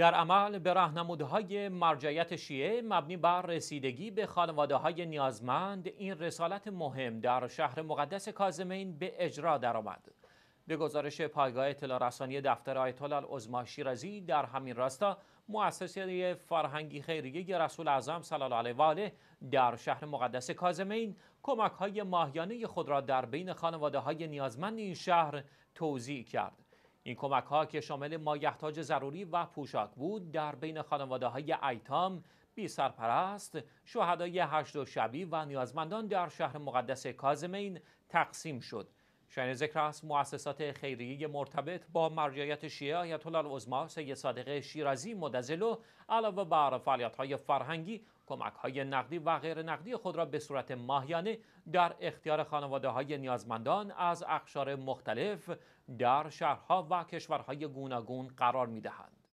در عمل به راهنمودهای مرجعیت شیعه مبنی بر رسیدگی به خانواده های نیازمند این رسالت مهم در شهر مقدس کازمین به اجرا درآمد. به گزارش پایگاه اطلاع رسانی دفتر آیت الله شیرازی در همین راستا مؤسسه فرهنگی خیریه رسول اعظم صلی الله علیه و آله در شهر مقدس کازمین کمک های ماهیانه خود را در بین خانواده های نیازمند این شهر توزیع کرد. این کمک ها که شامل مایحتاج ضروری و پوشاک بود در بین خانواده های ایتام بی سرپرست شهدای هشت و شبی و نیازمندان در شهر مقدس کازمین تقسیم شد شاین ذکر است مؤسسات خیریه مرتبط با مرجعیت شیعه آیت الله العظما سید صادق شیرازی مدزلو علاوه بر فعالیت‌های فرهنگی کمک های نقدی و غیر نقدی خود را به صورت ماهیانه در اختیار خانواده های نیازمندان از اقشار مختلف در شهرها و کشورهای گوناگون قرار می دهند.